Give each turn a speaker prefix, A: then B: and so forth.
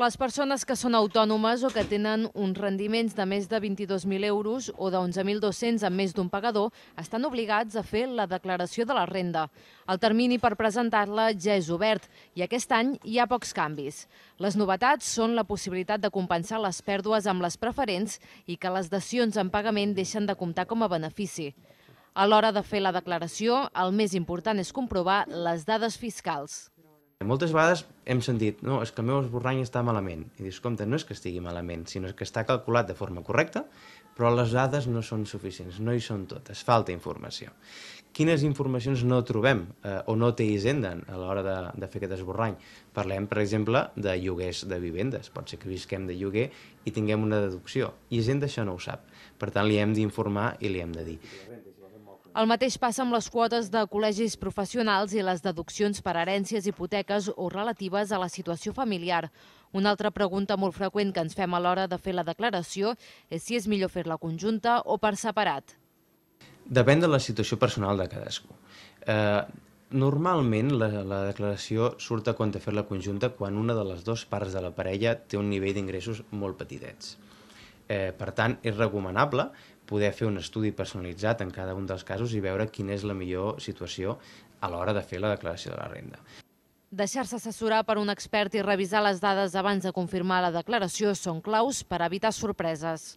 A: Les persones que són autònomes o que tenen uns rendiments de més de 22.000 euros o de 11.200 amb més d'un pagador estan obligats a fer la declaració de la renda. El termini per presentar-la ja és obert i aquest any hi ha pocs canvis. Les novetats són la possibilitat de compensar les pèrdues amb les preferents i que les dacions en pagament deixen de comptar com a benefici. A l'hora de fer la declaració, el més important és comprovar les dades fiscals.
B: Moltes vegades hem sentit, no, és que el meu esborrany està malament. I dius, compte, no és que estigui malament, sinó que està calculat de forma correcta, però les dades no són suficients, no hi són totes, falta informació. Quines informacions no trobem eh, o no té Hisenda a l'hora de, de fer aquest esborrany? Parlem, per exemple, de lloguers de vivendes. Pot ser que visquem de lloguer i tinguem una deducció. Hisenda això no ho sap. Per tant, li hem d'informar i li hem de dir.
A: El mateix passa amb les quotes de col·legis professionals i les deduccions per herències, hipoteques o relatives a la situació familiar. Una altra pregunta molt freqüent que ens fem a l'hora de fer la declaració és si és millor fer-la conjunta o per separat.
B: Depèn de la situació personal de cadascú. Eh, normalment la, la declaració surt a compte fer-la conjunta quan una de les dues parts de la parella té un nivell d'ingressos molt petitets. Eh, per tant, és recomanable poder fer un estudi personalitzat en cada un dels casos i veure quina és la millor situació a l'hora de fer la declaració de la renda.
A: Deixar-se assessorar per un expert i revisar les dades abans de confirmar la declaració són claus per evitar sorpreses.